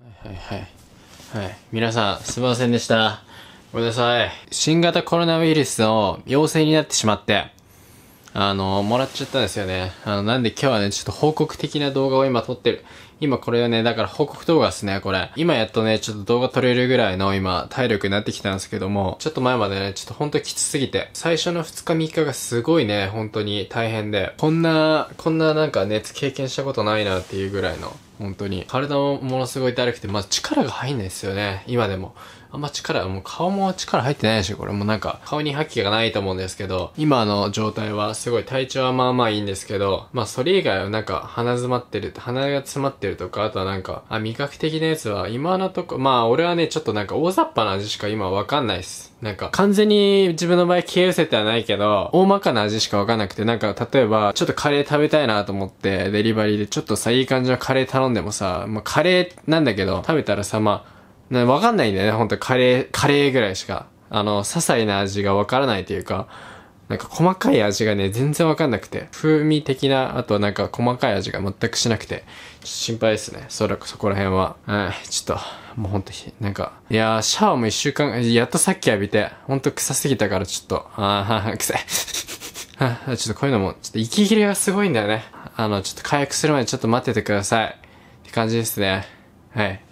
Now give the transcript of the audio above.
はいはいはい。皆さん、すみませんでした。ごめんなさい。新型コロナウイルスの陽性になってしまって、あの、もらっちゃったんですよね。あの、なんで今日はね、ちょっと報告的な動画を今撮ってる。今これはね、だから報告動画っすね、これ。今やっとね、ちょっと動画撮れるぐらいの今、体力になってきたんですけども、ちょっと前までね、ちょっとほんときつすぎて、最初の2日3日がすごいね、本当に大変で、こんな、こんななんか熱経験したことないなっていうぐらいの本当に。体もものすごいだるくて、まあ力が入んないですよね。今でも。あんま力、もう顔も力入ってないし、これもなんか顔に覇気がないと思うんですけど、今の状態はすごい体調はまあまあいいんですけど、まあそれ以外はなんか鼻詰まってる、鼻が詰まってるとか、あとはなんか、あ、味覚的なやつは今のとこ、まあ俺はね、ちょっとなんか大雑把な味しか今わかんないっす。なんか完全に自分の場合消え失せてはないけど、大まかな味しかわかんなくて、なんか例えばちょっとカレー食べたいなと思って、デリバリーでちょっとさ、いい感じのカレー頼んんでもさ、まあ、カレーなんだけど、食べたらさ、まあ、わかんないんだよね、本当カレー、カレーぐらいしか。あの、些細な味がわからないというか、なんか細かい味がね、全然わかんなくて、風味的な、あとなんか細かい味が全くしなくて、心配ですね。そらくそこら辺は。うん、ちょっと、もうほんと、なんか、いやー、シャワーも一週間、やっとさっき浴びて、ほんと臭すぎたからちょっと、あー、臭い。ちょっとこういうのも、ちょっと息切れがすごいんだよね。あの、ちょっと回復するまでちょっと待っててください。って感じですね。はい。